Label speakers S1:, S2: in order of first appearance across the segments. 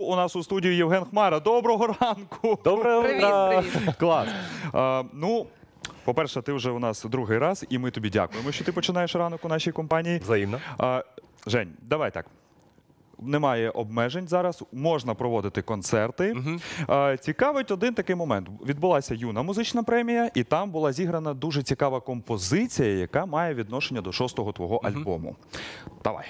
S1: У нас у студії Євген Хмара. Доброго ранку! Доброго ранку! Клас. А, ну, по-перше, ти вже у нас другий раз, і ми тобі дякуємо, що ти починаєш ранок у нашій компанії. Взаємно. А, Жень, давай так. Немає обмежень зараз, можна проводити концерти. Е, Цікавить один такий момент. Відбулася юна музична премія, і там була зіграна дуже цікава композиція, яка має відношення до шостого твого
S2: альбому. Давай.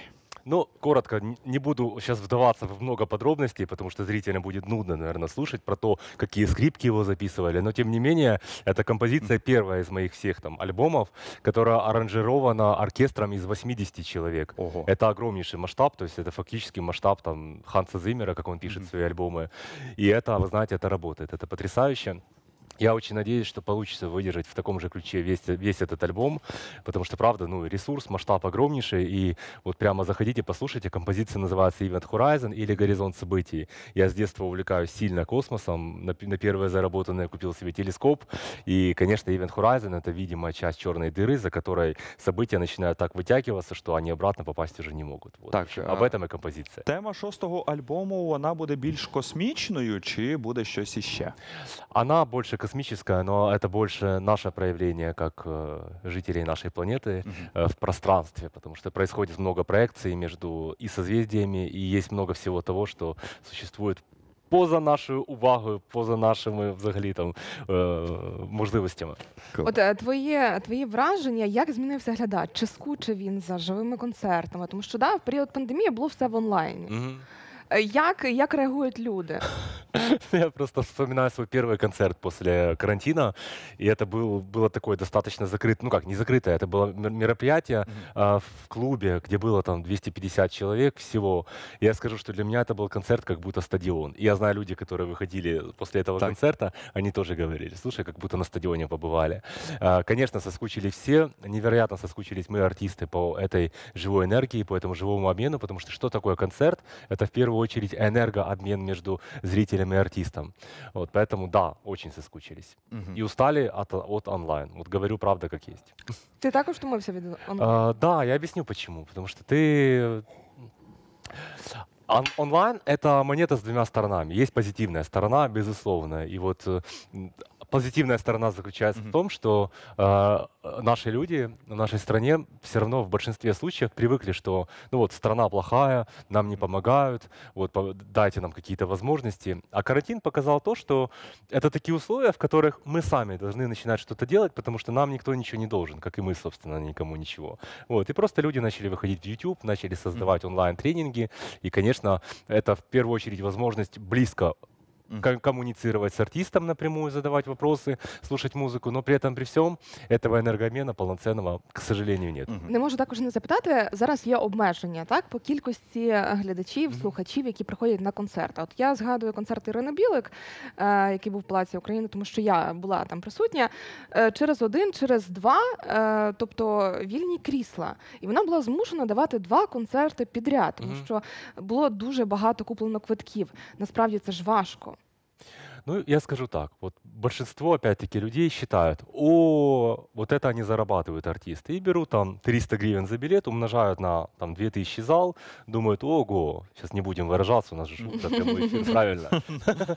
S2: Ну, коротко, не буду сейчас вдаваться в много подробностей, потому что зрителям будет нудно, наверное, слушать про то, какие скрипки его записывали. Но, тем не менее, эта композиция первая из моих всех там альбомов, которая аранжирована оркестром из 80 человек. Ого. Это огромнейший масштаб, то есть это фактически масштаб там Ханса Зиммера, как он пишет mm-hmm. свои альбомы. И это, вы знаете, это работает, это потрясающе. Я очень надеюсь, что получится выдержать в таком же ключе весь, весь этот альбом, потому что, правда, ну, ресурс, масштаб огромнейший, и вот прямо заходите, послушайте. Композиция называется Event Horizon или Горизонт событий. Я с детства увлекаюсь сильно космосом. На, на первое заработанное купил себе телескоп, и, конечно, Event Horizon — это, видимая часть черной дыры, за которой события начинают так вытягиваться, что они обратно попасть уже не могут. Вот. Так, Об этом и композиция.
S1: Тема шостого альбому, вона
S2: буде більш космічною, чи буде щось еще. Она больше космічною космическое, но это больше наше проявление как э, жителей нашей планеты угу. в пространстве, потому что происходит много проекций между и созвездиями, и есть много всего того, что существует Поза нашою увагою, поза нашими э, взагалі там е, можливостями.
S3: От твоє твої враження, як змінився глядач? Чи скучив він за живими концертами? Тому що да, в період пандемії було все в онлайні. Угу. Як, як реагують люди?
S2: Я просто вспоминаю свой первый концерт после карантина, и это был, было такое достаточно закрытое, ну как, не закрытое, это было мероприятие mm-hmm. а, в клубе, где было там 250 человек всего. Я скажу, что для меня это был концерт как будто стадион. И я знаю люди, которые выходили после этого так. концерта, они тоже говорили, слушай, как будто на стадионе побывали. А, конечно, соскучились все, невероятно соскучились мы, артисты, по этой живой энергии, по этому живому обмену, потому что что такое концерт? Это в первую очередь энергообмен между зрителем и артистом. Вот, поэтому да, очень соскучились. Угу. И устали от, от онлайн. Вот говорю правда как есть.
S3: Ты так уж думаешься? А,
S2: да, я объясню почему. Потому что ты онлайн — это монета с двумя сторонами. Есть позитивная сторона, безусловно. И вот э, позитивная сторона заключается mm-hmm. в том, что э, наши люди в нашей стране все равно в большинстве случаев привыкли, что ну вот страна плохая, нам не помогают, вот по- дайте нам какие-то возможности. А карантин показал то, что это такие условия, в которых мы сами должны начинать что-то делать, потому что нам никто ничего не должен, как и мы, собственно, никому ничего. Вот и просто люди начали выходить в YouTube, начали создавать mm-hmm. онлайн тренинги и, конечно конечно, это в первую очередь возможность близко коммуницировать с артистом напрямую, задавать вопросы, слушать музику, но при этом при всем этого енергообмена полноценного, к сожалению, нет.
S3: Не можу також не запитати. Зараз є обмеження так по кількості е, глядачів, слухачів, які приходять на концерт. От я згадую концерт Ірини Білик, е, який був в Палаці України, тому що я була там присутня е, через один, через два, е, тобто вільні крісла, і вона була змушена давати два концерти підряд, тому що було дуже багато куплено квитків. Насправді це ж важко.
S2: Ну, я скажу так. Вот большинство, опять-таки, людей считают, о, вот это они зарабатывают, артисты. И берут там 300 гривен за билет, умножают на там 2000 зал, думают, ого, сейчас не будем выражаться, у нас же правильно.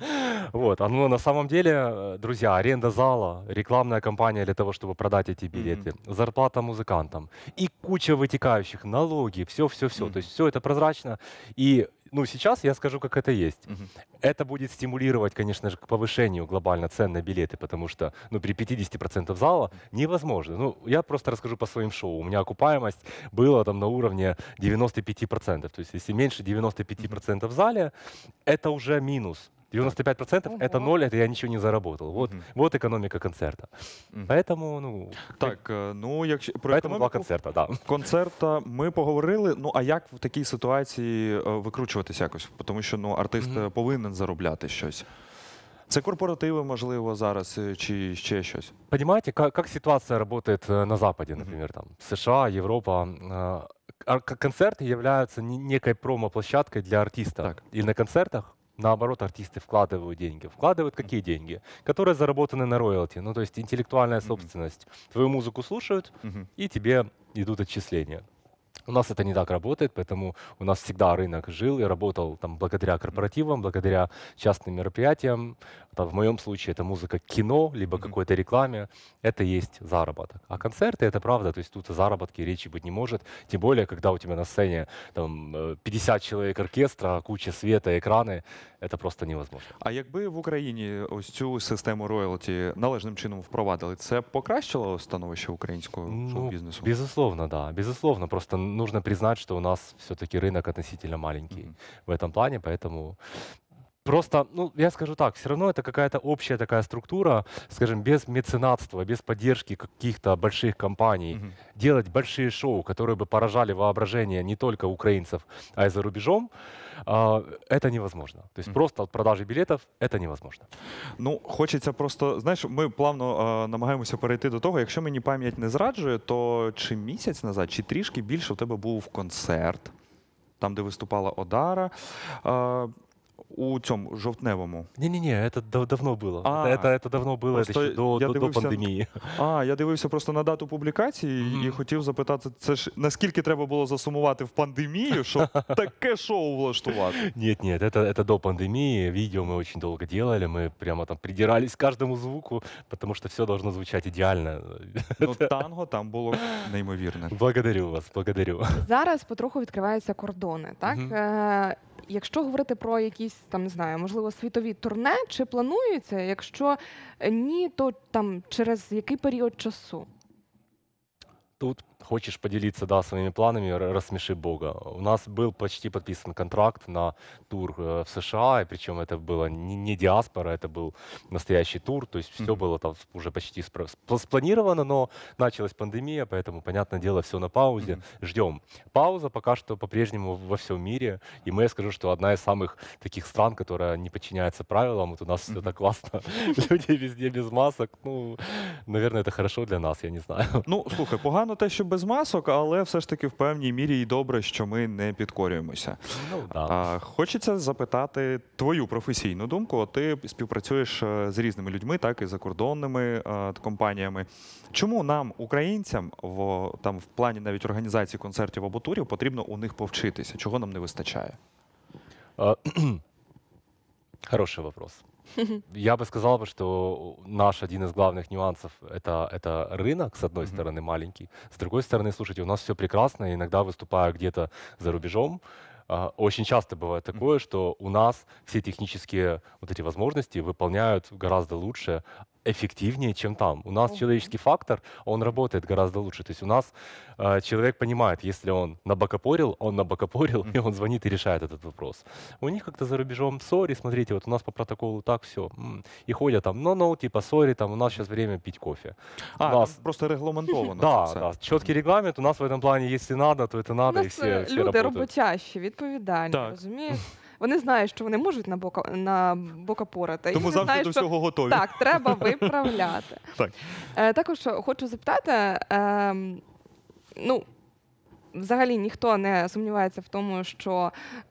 S2: Вот, а ну, на самом деле, друзья, аренда зала, рекламная кампания для того, чтобы продать эти билеты, зарплата музыкантам и куча вытекающих, налоги, все-все-все. То есть все это прозрачно. И ну, сейчас я скажу, как это есть. Угу. Это будет стимулировать, конечно же, к повышению глобально цен на билеты, потому что ну, при 50% зала невозможно. Ну, я просто расскажу по своим шоу. У меня окупаемость была там на уровне 95%. То есть если меньше 95% в зале, это уже минус. 95% Ого. это ноль, это я ничего не заработал. Вот, Мгм. вот экономика концерта. Мгм. Поэтому, ну, Так, е, ну якщо про поэтому два концерта, да. концерта
S1: ми поговорили. Ну а як в такій ситуації е, викручуватися якось? Тому що ну артист Мгм. Е, повинен заробляти щось. Це корпоративи, можливо, зараз е, чи ще щось.
S2: Понимаете, как, как ситуация работает э, на Западе, Мгм. например, там США, Европа. э, а к- Концерты являются некой промо-площадкой для артиста. Так. И на концертах наоборот, артисты вкладывают деньги. Вкладывают какие деньги? Которые заработаны на роялти, ну то есть интеллектуальная mm-hmm. собственность. Твою музыку слушают, mm-hmm. и тебе идут отчисления. У нас это не так работает, поэтому у нас всегда рынок жил и работал там благодаря корпоративам, благодаря частным мероприятиям, в моем случае это музыка кино, либо mm-hmm. какой-то рекламе, это есть заработок. А концерты — это правда, то есть тут о заработке речи быть не может, тем более, когда у тебя на сцене там, 50 э, человек оркестра, куча света, экраны, это просто невозможно. А якби в Україні ось цю систему роялті належним чином впровадили, це покращило становище українського ну, шоу-бізнесу? Безусловно, да. Безусловно, просто нужно признать, что у нас все-таки рынок относительно маленький mm-hmm. в этом плане, поэтому Просто, ну, я скажу так, все равно это какая-то общая такая структура, скажем, без меценатства, без поддержки каких-то больших компаний, угу. делать большие шоу, которые бы поражали воображение не только украинцев, а и за рубежом, э, это невозможно. То есть угу. просто от продажи билетов это невозможно. Ну, хочеться просто, знаєш, ми плавно
S1: е, намагаємося перейти до того, якщо мені пам'ять не зраджує, то чи місяць назад, чи трішки більше у тебе був концерт, там, де виступала Одара. Е, у цьому жовтневому.
S2: Ні, ні, ні, це давно було. А, це, це, давно було це ще до, до, дивився,
S1: до пандемії. А, я дивився просто на дату публікації mm і хотів запитати, це ж наскільки треба було засумувати в пандемію, щоб таке
S2: шоу влаштувати. Ні, ні, це, до пандемії. Відео ми дуже довго робили, ми прямо там придирались кожному звуку, тому що все должно звучати ідеально.
S1: Ну, танго там було
S2: неймовірне. Благодарю вас, благодарю.
S3: Зараз потроху відкриваються кордони, так? Mm -hmm. Якщо говорити про якісь там не знаю, можливо, світові турне, чи планується? Якщо е, ні, то там через який період часу?
S2: Тут хочешь поделиться да, своими планами, рассмеши Бога. У нас был почти подписан контракт на тур э, в США, и причем это было не диаспора, это был настоящий тур, то есть все mm-hmm. было там уже почти спланировано, но началась пандемия, поэтому, понятное дело, все на паузе. Mm-hmm. Ждем. Пауза пока что по-прежнему во всем мире, и мы, я скажу, что одна из самых таких стран, которая не подчиняется правилам, вот у нас mm-hmm. все так классно, люди везде без масок, ну, наверное, это хорошо для нас, я не знаю. Ну,
S1: слухай, погано те, що без масок, але все ж таки в певній мірі і добре, що ми не підкорюємося. Ну хочеться запитати твою професійну думку. Ти співпрацюєш е, з різними людьми, так і закордонними е, компаніями. Чому нам, українцям, в там в плані навіть організації концертів
S2: або турів, потрібно у них повчитися? Чого нам не вистачає? Е, Хороший вопрос. Я бы сказал, что наш один из главных нюансов это, это рынок, с одной mm-hmm. стороны, маленький, с другой стороны, слушайте, у нас все прекрасно, иногда выступая где-то за рубежом, а, очень часто бывает такое, что у нас все технические вот эти возможности выполняют гораздо лучше эффективнее, чем там. У нас человеческий фактор, он работает гораздо лучше. То есть у нас э, человек понимает, если он набокопорил, он набокопорил, и он звонит и решает этот вопрос. У них как-то за рубежом, сори, смотрите, вот у нас по протоколу так все. И ходят там, ну-ну, типа, сори, там у нас сейчас время пить кофе. А, у нас... просто регламентовано. Да, да, четкий регламент, у нас в этом плане, если надо, то это надо, и все, э, все люди работают.
S3: відповідальні, розумієш? Вони знають, що вони можуть на бока на бока порати. Тому завжди знають, до всього що... готові. Так, треба виправляти. Так. Е, також хочу запитати. Е, ну, Взагалі ніхто не сумнівається в тому, що е,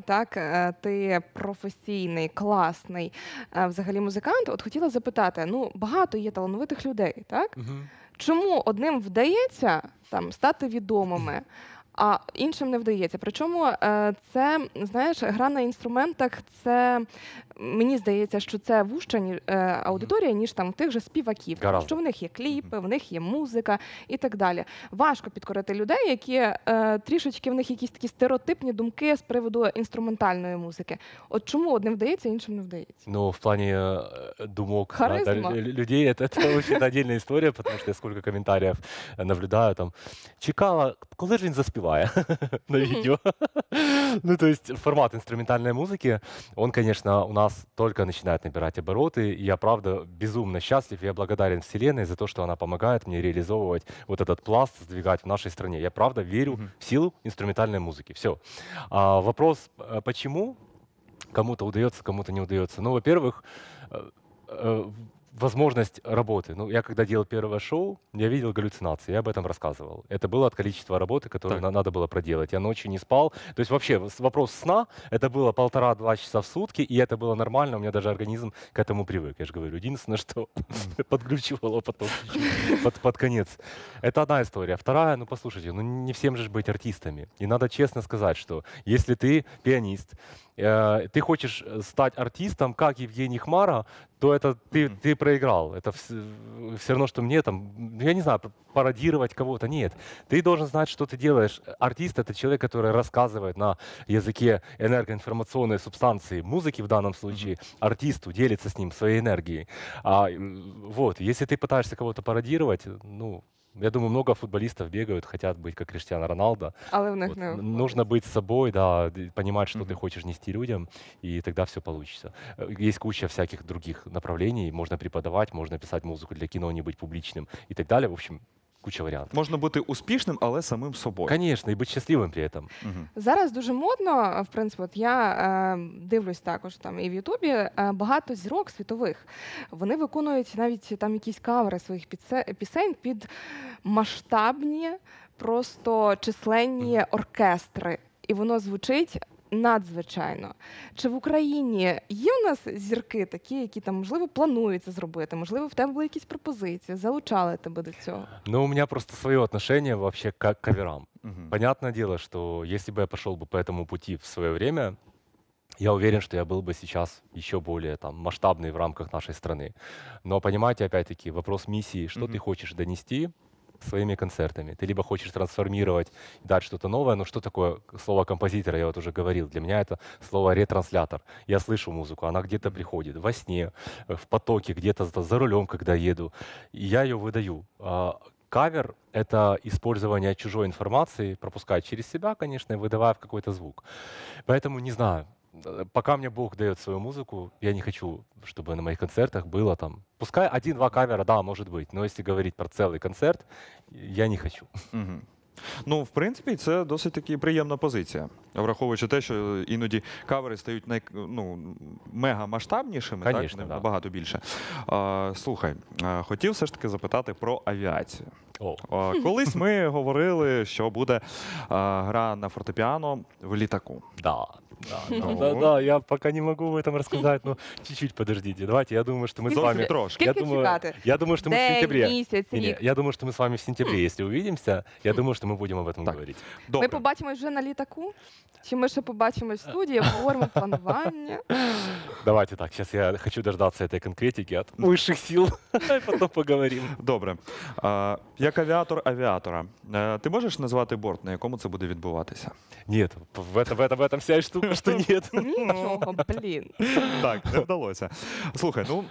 S3: так е, ти професійний, класний е, взагалі музикант. От хотіла запитати: ну багато є талановитих людей, так угу. чому одним вдається там стати відомими, а іншим не вдається. Причому е, це знаєш, гра на інструментах це мені здається, що це вужча ні е, аудиторія, ніж там тих же співаків, Гаразд. що в них є кліпи, в них є музика і так далі. Важко підкорити людей, які е, трішечки в них якісь такі стереотипні думки з приводу інструментальної музики. От чому одним вдається, іншим не вдається.
S2: Ну в плані е, думок да, людей це это історія, тому що я скільки коментарів э, наблюдаю там. Чекала, коли ж він заспіває на відео? ну то формат інструментальної музики, он, конечно, у нас нас только начинает набирать обороты. И я, правда, безумно счастлив. Я благодарен Вселенной за то, что она помогает мне реализовывать вот этот пласт, сдвигать в нашей стране. Я, правда, верю mm-hmm. в силу инструментальной музыки. Все. А, вопрос, э, почему кому-то удается, кому-то не удается? Ну, во-первых, э, э, возможность работы. Ну, я когда делал первое шоу, я видел галлюцинации, я об этом рассказывал. Это было от количества работы, которую так. надо было проделать. Я ночью не спал. То есть вообще вопрос сна, это было полтора-два часа в сутки, и это было нормально, у меня даже организм к этому привык. Я же говорю, единственное, что подглючивало потом под, под конец. Это одна история. Вторая, ну послушайте, ну не всем же быть артистами. И надо честно сказать, что если ты пианист, э, ты хочешь э, стать артистом, как Евгений Хмара, то это ты, mm. ты проиграл. Это все, э, все равно, что мне там, ну, я не знаю, пародировать кого-то. Нет. Ты должен знать, что ты делаешь. Артист — это человек, который рассказывает на языке энергоинформационной субстанции музыки в данном случае, mm-hmm. артисту, делится с ним своей энергией. А, вот, если ты пытаешься кого-то пародировать, э, ну, я думаю, много футболистов бегают, хотят быть как Криштиану Роналдо. Але в них вот. не Нужно быть собой, да, понимать, что ты хочешь нести людям, и тогда все получится. Э, есть куча всяких других направлений. Можно преподавать, можно писать музыку для кино, не быть публичным и так далее. В общем, куча варіантів. Можна бути успішним, але самим собою. Звісно, і бути щасливим при цьому. Мгм.
S3: Зараз дуже модно, в принципі, от я е, дивлюсь також там і в Ютубі е, багато зірок світових. Вони виконують навіть там якісь кавери своїх підсе- пісень під масштабні, просто численні оркестри. І воно звучить надзвичайно. Чи в Україні є у нас зірки такі, які там, можливо, плануються зробити? Можливо, в тебе були якісь пропозиції, залучали тебе до цього?
S2: Ну, у мене просто своє отношение вообще к каверам. Угу. Понятное дело, что если бы я пошел бы по этому пути в свое время, я уверен, что я был бы сейчас еще более там, масштабный в рамках нашей страны. Но понимаете, опять-таки, вопрос миссии, что mm ты хочешь донести, своими концертами. Ты либо хочешь трансформировать, дать что-то новое, но что такое слово композитора, я вот уже говорил, для меня это слово ретранслятор. Я слышу музыку, она где-то приходит во сне, э, в потоке, где-то за рулем, когда еду. И я ее выдаю. А, кавер — это использование чужой информации, пропуская через себя, конечно, и выдавая в какой-то звук. Поэтому не знаю, Э, пока мне Бог дает свою музыку, я не хочу, чтобы на моих концертах было там... Пускай один-два камера, да, может быть, но если говорить про целый концерт, я не хочу. Угу. Ну, в принципі,
S1: це досить таки приємна позиція, враховуючи те, що іноді кавери стають най, ну, мега Конечно, так? Да. набагато більше. А, Слухай, хотів все ж таки запитати про авіацію. О. Колись ми говорили, що буде а, гра на фортепіано в літаку. Да.
S2: Да-да-да, ну. я пока не могу об этом рассказать, но чуть-чуть подождите. Давайте, я думаю, что мы с вами... трошки. Я думаю, я думаю, что мы в сентябре. я думаю, что мы с вами в сентябре, если увидимся, я думаю, что мы будем об этом говорить.
S3: Ми побачимось вже на літаку? Чи ми ще побачимось в студії, обговоримо планування?
S2: Давайте так, сейчас я хочу дождаться этой конкретики от высших сил, а потом поговорим.
S1: Добре. Як авіатор авіатора, е, ти можеш назвати борт, на якому це буде відбуватися? Нет, в, это, этом вся штука что нет.
S3: блін. Так,
S1: не вдалося. Слухай, ну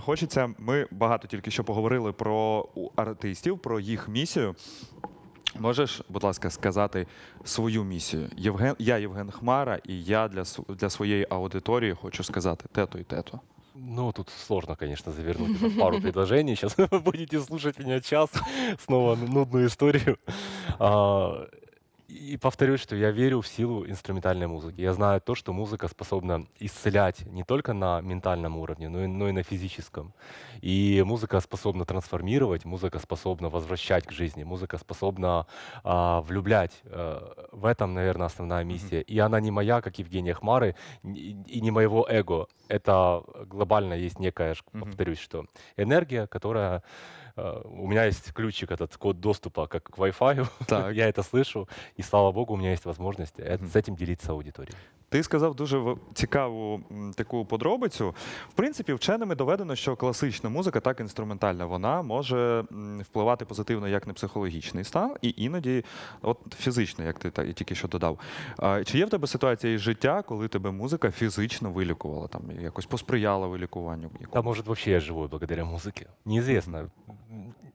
S1: хочеться. Ми багато тільки що поговорили про артистів, про їх місію. Можеш, будь ласка, сказати свою місію. Євген, я Євген Хмара, і я для для своєї аудиторії хочу сказати тето і тето.
S2: Ну, тут сложно, конечно, завернуть пару предложений. Сейчас вы будете слушать меня час, снова нудную историю. и повторюсь, что я верю в силу инструментальной музыки. Я знаю то, что музыка способна исцелять не только на ментальном уровне, но и, но и на физическом. И музыка способна трансформировать, музыка способна возвращать к жизни, музыка способна а, влюблять. А, в этом, наверное, основная миссия. Mm-hmm. И она не моя, как Евгения Хмары, и не моего эго. Это глобально есть некая, mm-hmm. повторюсь, что энергия, которая Э, у меня есть ключик, этот код доступа как к Wi-Fi, я это слышу, и слава богу, у меня есть возможность mm -hmm. с этим делиться аудиторией. Ти сказав дуже цікаву
S1: таку подробицю. В принципі, вченими доведено, що класична музика, так інструментальна, вона може впливати позитивно як на психологічний стан, і іноді, от фізично, як ти так, тільки що додав. Чи є в тебе ситуація із життя, коли тебе музика фізично вилікувала,
S2: там якось посприяла вилікуванню? Якому? Да, может, вообще я живу благодаря музыке. Неизвестно.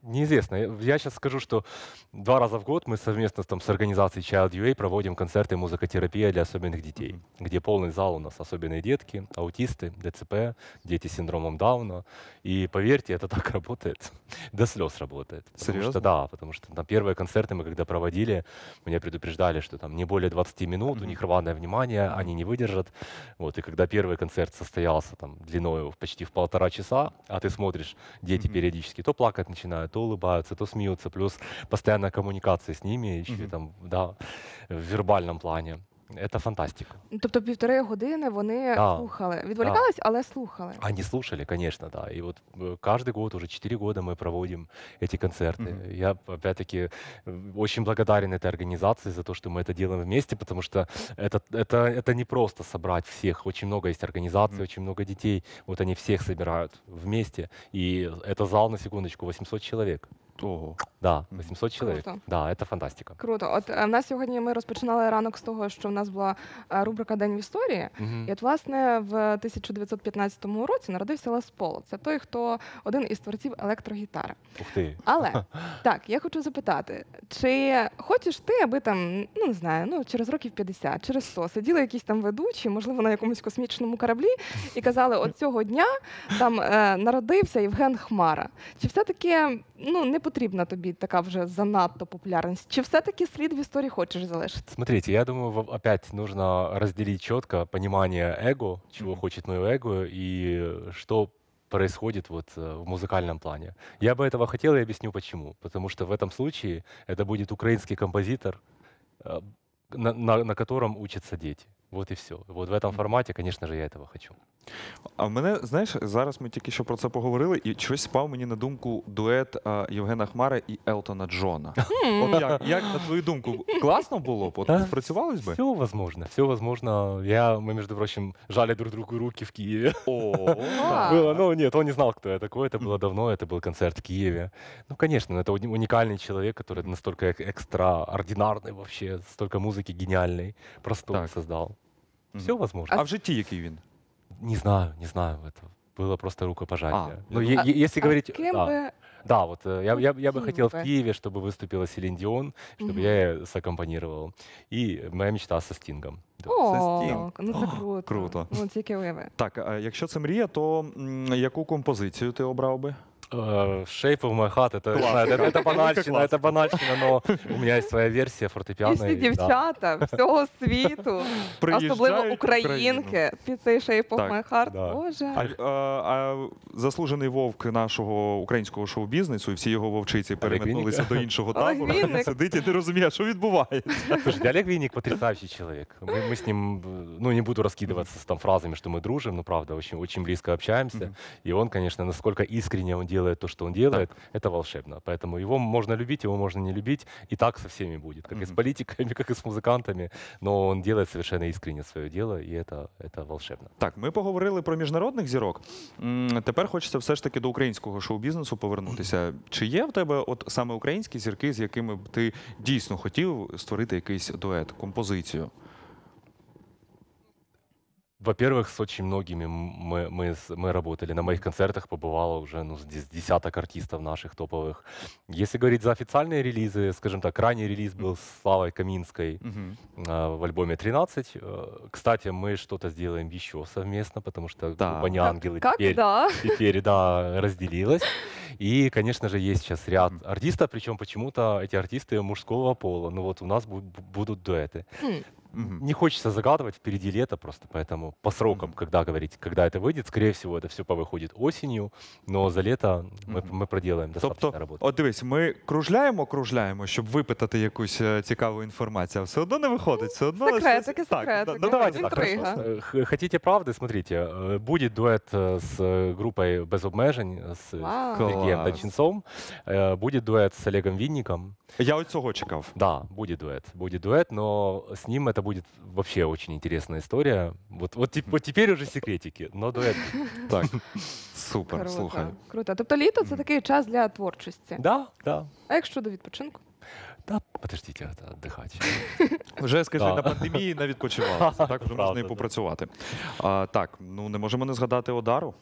S2: неизвестно. Я сейчас скажу, что два раза в год мы совместно там, с организацией Child UA проводим концерты музыкотерапия для особенных детей, mm-hmm. где полный зал у нас особенные детки, аутисты, ДЦП, дети с синдромом Дауна. И поверьте, это так работает. До слез работает. Серьезно? Что, да, потому что там первые концерты мы когда проводили, меня предупреждали, что там не более 20 минут, mm-hmm. у них рваное внимание, они не выдержат. Вот, и когда первый концерт состоялся там длиной почти в полтора часа, а ты смотришь, дети mm-hmm. периодически то плакать начинают, то улыбаются, то смеются, плюс постоянная коммуникация с ними, еще mm -hmm. там, да, в вербальном плане. Это фантастика.
S3: Тобто півтори години вони да. слухали. Відволікались, да. але слухали.
S2: Они слушали, конечно, да. И вот э, каждый год, уже 4 года мы проводим эти концерты. Mm-hmm. Я, опять-таки, э, очень благодарен этой организации за то, что мы это делаем вместе, потому что это, не просто собрать всех. Очень много есть организаций, mm-hmm. очень много детей. Вот они всех собирают вместе. И это зал, на секундочку, 800 человек. Ого. Oh. Да, 800 чоловік Да, это фантастика.
S3: Круто. От э, э, в нас сьогодні ми розпочинали ранок з того, що в нас була рубрика День в історії. І от, власне, в 1915 році народився Лес Пол. Це той, хто один із творців електрогітари. Ух ти. Але так, я хочу запитати, чи хочеш ти, аби там, ну не знаю, ну через років 50, через 100 сиділи якісь там ведучі, можливо, на якомусь космічному кораблі, і казали, от цього дня там е, народився Євген Хмара. Чи все-таки ну, не потрібно тобі? тобі така вже занадто популярность? Чи все-таки слід в истории хочешь залишиться?
S2: Смотрите, я думаю, вам опять нужно разделить четко понимание эго, чего mm -hmm. хочет мое эго, и что происходит вот э, в музыкальном плане. Я бы этого хотел и объясню почему. Потому что в этом случае это будет украинский композитор, э, на, на, на котором учатся дети. Вот и все. Вот в этом формате, конечно же, я этого хочу. А мене, знаєш, зараз ми тільки що про це поговорили, і щось спав мені на думку дует
S1: е, Євгена Хмара і Елтона Джона. От як, як на твою думку, класно було
S2: б? От спрацювалось би? Все возможно, все возможно. Я, мы, между прочим, жали друг другу руки в Киеве. О, так. Было, ну нет, он не знал, кто я такой. Это было давно, это был концерт в Киеве. Ну, конечно, это ну, уни- уникальный человек, который настолько эк- экстраординарный вообще, столько музыки гениальной, простой Так. создал. Все возможно. А в житті який він? Не знаю, не знаю. Это было просто рукопожатие. А, ну, я ну, думаю- е-, е говорить... кем да. бы- Да, вот э, я, я, я бы хотел бы? в Киеве, чтобы выступила Селин Дион, чтобы Мгм. я ее сакомпонировал. І моя мечта со Стингом.
S3: Да. О, ну це круто.
S2: круто. Ну
S1: Так, а якщо це мрія, то м, яку композицію ти обрав би? Э, Шейпы в моей
S2: хаты. Это, знаю, это, это банальщина, это банальщина, но у меня есть своя версия фортепіано. І всі дівчата
S3: всього світу, Приїжджають особливо під цей Shape of my heart. Да. Боже. А,
S1: а, а заслужений вовк нашого українського шоу-бізнесу, і всі
S2: його вовчиці переметнулися до іншого
S1: табору. сидить
S2: і не розуміє, що відбувається. Олег Винник потрясающий человек. Мы, мы с ним, ну не буду раскидываться там фразами, что мы дружим, но ну, правда, очень, очень близко общаемся. И он, конечно, насколько искренне он делает делает то, что он делает, так. это волшебно. Поэтому его можно любить, его можно не любить, и так со всеми будет, как mm-hmm. и с политиками, как и с музыкантами. Но он делает совершенно искренне свое дело, и это, это волшебно. Так, ми поговорили
S1: про міжнародних зірок. М, Тепер хочеться все ж таки до українського шоу-бізнесу повернутися. Чи є в тебе от саме українські зірки, з якими б ти дійсно хотів створити якийсь
S2: дует, композицію? Во-первых, с очень многими мы, мы, мы работали. На моих концертах побывало уже ну, с десяток артистов наших топовых. Если говорить за официальные релизы, скажем так, ранний релиз был с Славой Каминской mm-hmm. э, в альбоме «13». Э, кстати, мы что-то сделаем еще совместно, потому что да. группа «Неангелы» как? теперь, да. теперь да, разделилась. И, конечно же, есть сейчас ряд mm-hmm. артистов, причем почему-то эти артисты мужского пола. Ну вот у нас будут дуэты. Mm-hmm. Угу. Не хочется загадывать, впереди лето просто, поэтому по срокам, угу. когда говорить, когда это выйдет, скорее всего, это все повыходит осінню, но за лето ми, ми проделаємо достаточно
S1: тобто, роботу. От дивись, ми кружляємо, кружляємо, щоб випитати якусь е, цікаву інформацію, а все одно
S2: не виходить, ну, все одно Секретики, щось- Так, да- секретики. ну, давайте так, е, Хотите правды? Смотрите, э, будет дуэт э, «Без обмежень», с Вау. Сергеем Класс. Дочинцом, э, Олегом Винником, я вот цього чекав. Да, будет дуэт. Будет дуэт, но с ним это будет вообще очень интересная история. Вот, вот, тип- вот теперь уже секретики, но дует. Так. Супер, Круто. слухай.
S3: Круто. Тобто літо це такий час для творчості. Да, да. А як щодо відпочинку?
S2: Да, подождите, это отдыхать. Вже скажи, на пандемії не відпочивалися. Так вже можна і
S1: попрацювати. А, так, ну не
S2: можемо не згадати Одару.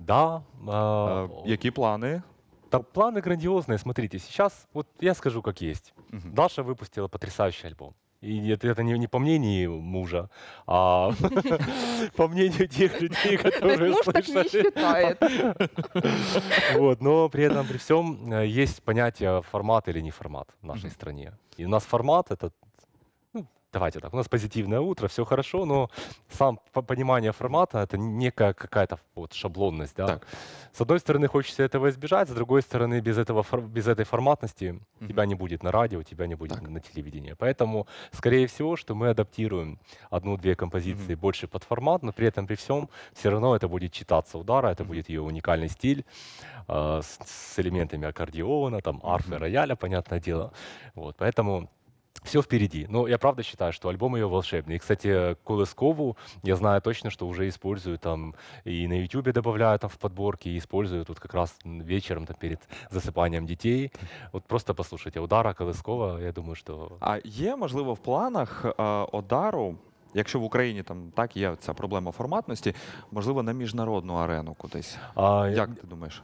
S2: Да. А, а, які плани? Да, планы грандиозные, смотрите, сейчас вот я скажу как есть. Угу. Даша выпустила потрясающий альбом. И это, это не, не по мнению мужа, а по мнению тех людей, которые муж так Вот, но при этом, при всем, э, есть понятие формат или не формат в нашей стране. И у нас формат — это давайте так, у нас позитивное утро, все хорошо, но сам понимание формата — это некая какая-то вот шаблонность. Да? Так. С одной стороны, хочется этого избежать, с другой стороны, без, этого, без этой форматности угу. тебя не будет на радио, тебя не будет так. на телевидении. Поэтому, скорее всего, что мы адаптируем одну-две композиции угу. больше под формат, но при этом, при всем, все равно это будет читаться удара, это mm будет ее уникальный стиль э, с, с элементами аккордеона, там, арфы, рояля, понятное дело. Вот, поэтому все впереди. Но я правда считаю, что альбом ее волшебный. И, кстати, Колыскову, я знаю точно, что уже использую там и на YouTube добавляю там в подборки, и использую тут как раз вечером там, перед засыпанием детей. Вот просто послушайте, Удара Колыскова, я думаю, что... А є, можливо, в
S1: планах э, Одару Якщо в Україні там так є ця проблема форматності,
S2: можливо, на міжнародну арену кудись. А, Як ти думаєш?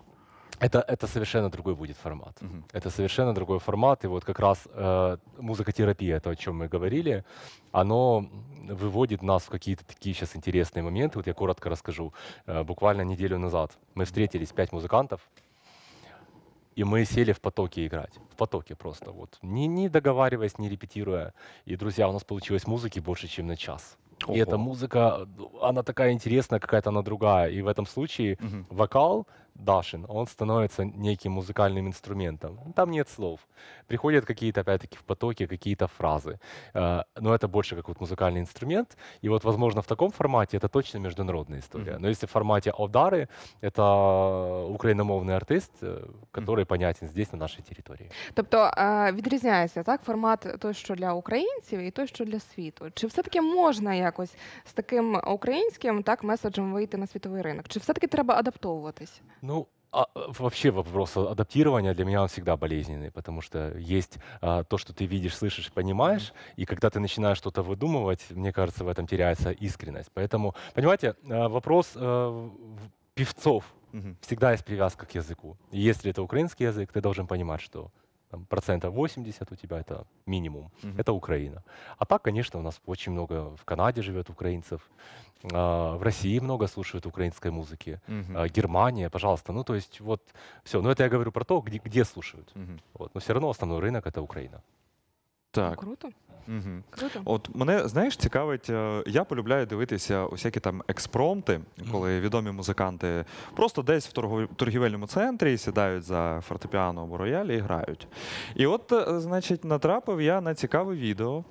S2: Это, это совершенно другой будет формат. Mm-hmm. Это совершенно другой формат. И вот как раз э, музыкотерапия, то, о чем мы говорили, оно выводит нас в какие-то такие сейчас интересные моменты. Вот я коротко расскажу. Э, буквально неделю назад мы встретились, пять музыкантов, и мы сели в потоке играть. В потоке просто. Вот. Не, не договариваясь, не репетируя. И, друзья, у нас получилось музыки больше, чем на час. И Ого. эта музыка, ну, она такая интересная, какая-то она другая. И в этом случае угу. вокал Дашин, он становится неким музыкальным инструментом. Там нет слов. Приходят какие-то, опять-таки, в потоке какие-то фразы. Э, но это больше как вот музыкальный инструмент. И вот, возможно, в таком формате это точно международная история. Но если в формате «Овдары», это україномовний артист, який э, понятен здесь, на нашій території.
S3: Тобто відрізняється так формат той, що для українців, і той, що для світу. Чи все-таки можна якось з таким українським так меседжем вийти на світовий ринок? Чи все-таки треба адаптовуватись?
S2: Ну, а, вообще вопрос адаптирования для меня он всегда болезненный, потому что есть а, то, что ты видишь, слышишь, понимаешь, и когда ты начинаешь что-то выдумывать, мне кажется, в этом теряется искренность. Поэтому, понимаете, вопрос а, певцов всегда есть привязка к языку. И если это украинский язык, ты должен понимать, что процентов 80 у тебя это минимум. Угу. Это Украина. А так, конечно, у нас очень много в Канаде живет украинцев, в России много слушают украинской музыки, угу. Германия, пожалуйста. Ну, то есть вот все. Но это я говорю про то, где, где слушают. Угу. Вот. Но все равно основной рынок — это Украина. Так. Круто. Угу. Круто.
S1: От мене знаєш, цікавить. Е, я полюбляю дивитися усякі там експромти, коли відомі музиканти просто десь в торгівельному центрі сідають за фортепіано або роялі і грають. І от, е, значить, натрапив я на цікаве відео.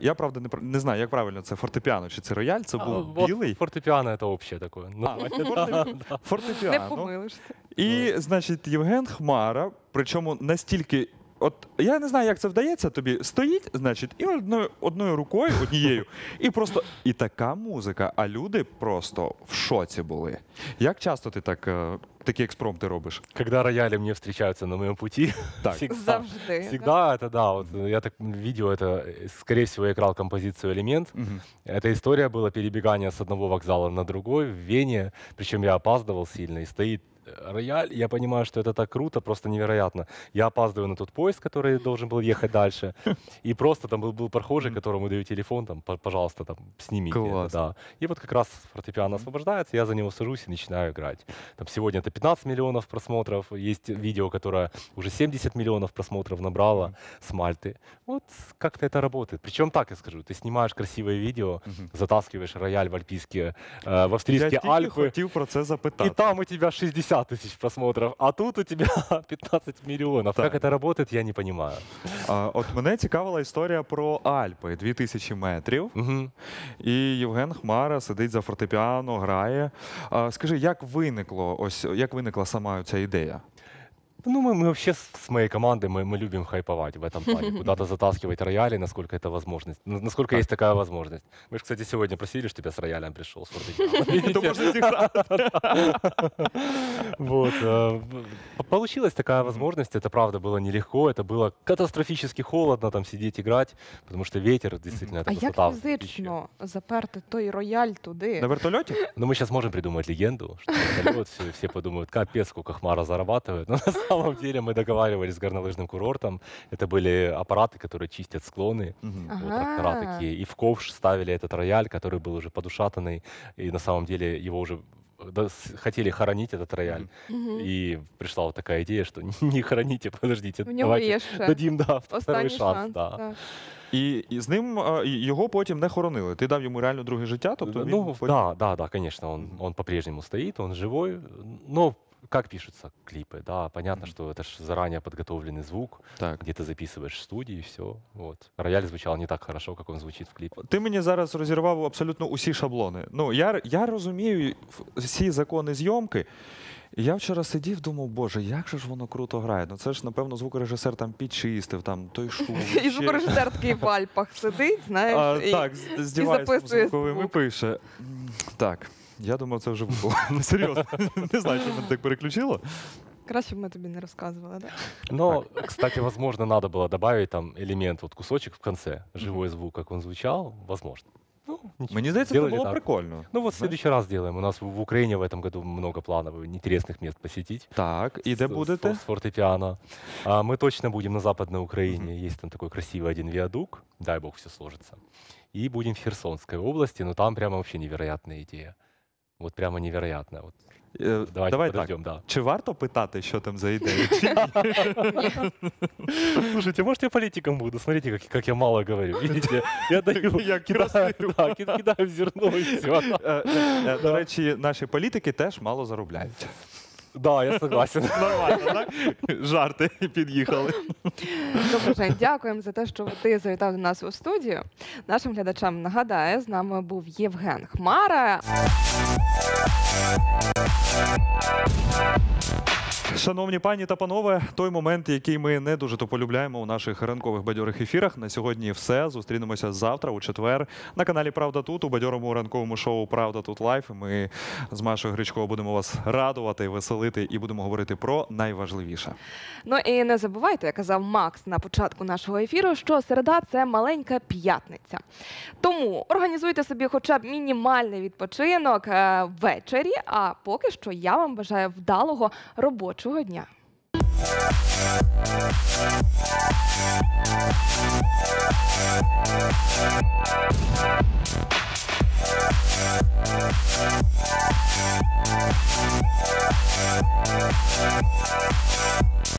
S1: Я правда не пр- не знаю, як правильно це фортепіано чи це рояль. Це був вот білий. фортепіано це общее такое. Ну, А, фортепіано. Не помилишся. І, значить, Євген Хмара, причому настільки От я не знаю, як це вдається тобі. Стоїть, значить, і одною одною рукою, однією, і просто і така музика. А люди просто в
S2: шоці були. Як часто ти так е, такі експромти робиш? Когда рояли мне встречаются на моем пути, так. всегда, Завжди, всегда да? это да. Вот э, я так видел это, э, скорее всего, я играл композицию «Элемент». Угу. Эта история была перебегания с одного вокзала на другой в Вене, причем я опаздывал сильно, и стоит рояль. Я понимаю, что это так круто, просто невероятно. Я опаздываю на тот поезд, который должен был ехать дальше. И просто там был, был прохожий, которому даю телефон, там, пожалуйста, там, снимите. Класс. да. И вот как раз фортепиано освобождается, я за него сажусь и начинаю играть. Там сегодня это 15 миллионов просмотров. Есть видео, которое уже 70 миллионов просмотров набрало с Мальты. Вот как-то это работает. Причем так я скажу, ты снимаешь красивое видео, затаскиваешь рояль в альпийские, э, в австрийские я Альпы. Я хотел про это запитать. И там у тебя 60 100 тысяч просмотров, а тут у тебя 15 миллионов. Так. Как это работает, я не понимаю. А, От мене цікавила історія про Альпи
S1: 2000 метрів. Угу. І Євген Хмара сидить за фортепіано, грає.
S2: А, Скажи, як виникло ось як виникла сама ця ідея? ну, мы, мы вообще с, моей командой, мы, мы любим хайповать в этом плане. Куда-то затаскивать рояли, насколько это возможность. Насколько есть такая возможность. Мы же, кстати, сегодня просили, что тебя с роялем пришел. Вот. Е, получилась такая возможность. Это, правда, было нелегко. Это было катастрофически холодно там сидеть, играть, потому что ветер действительно это А як фізично
S3: заперти той рояль туди? На вертолете?
S2: Ну, мы сейчас можем придумать легенду, что все, все подумают, капец, сколько Хмара зарабатывает. Но на самом самом деле мы договаривались с горнолыжным курортом. Это были аппараты, которые чистят склоны. Мгм. Вот Ага. такие. И в ковш ставили этот рояль, который был уже подушатанный. И на самом деле его уже хотели хоронить, этот рояль. Мгм. И пришла вот такая идея, что не хороните, подождите, В нього дадим да, второй шанс. шанс. да. так. І, і з
S1: ним а, його потім не хоронили. Ти дав йому реально друге життя,
S2: тобто е, він ну, потім... да, да, да, конечно, он, он по-прежнему стоит, он живой, но как пишутся клипы, да, понятно, mm-hmm. что это же заранее подготовленный звук, так. где ты записываешь в студії, все. От. Рояль звучал не так хорошо, як він звучить в кліпі.
S1: Ти мені зараз розірвав абсолютно усі шаблони. Ну, я я розумію всі закони зйомки. Я вчора сидів, думав, боже, як же ж воно круто грає. Ну це ж, напевно, звукорежисер там підчистив, там той шум.
S3: І звукорежисер такий в Альпах сидить, знаєш, і записує звуковим і
S1: пише. Так. Я думав,
S2: це вже було. Ну, серйозно. Не знаю, що мене так переключило.
S3: Краще бы мы тебе не рассказывали, да?
S2: Но, ну, кстати, возможно, надо было добавить там элемент, вот кусочек в конце, живой звук, как он звучал, возможно. Ну, Мені здається, це було так. прикольно. Ну вот в следующий раз сделаем. У нас в Украине в этом году много планов, интересных мест посетить. Так, і де будете? С, с фортепиано. А, мы точно будем на Западной Украине. Есть там такой красивый один виадук. Дай бог все сложится. И будем в Херсонской области, но там прямо вообще невероятная идея. Вот прямо невероятно. Вот. Э, давайте Давай подождем, так. да. Чи варто питати, що там за ідея? Слушайте, может, я политиком буду? Смотрите, как, как я мало говорю. Видите, я даю, Я кидаю, да, кидаю зерно и все. Э, э, до речі,
S1: наші політики теж мало заробляють. Да, я согласен. Нормально, так? Жарти під'їхали.
S3: Добре, Жень, дякуємо за те, що ти завітав до нас у студію. Нашим глядачам нагадаю, з нами був Євген Хмара.
S1: Шановні пані та панове, той момент, який ми не дуже то полюбляємо у наших ранкових бадьорих ефірах. На сьогодні, все зустрінемося завтра, у четвер, на каналі Правда тут у бадьорому ранковому шоу Правда тут лайф. Ми з Машою Гречко будемо вас радувати, веселити і будемо говорити про найважливіше.
S3: Ну і не забувайте, як казав Макс на початку нашого ефіру, що середа це маленька п'ятниця. Тому організуйте собі, хоча б мінімальний відпочинок е, ввечері. А поки що я вам бажаю вдалого робочого. Гарного дня!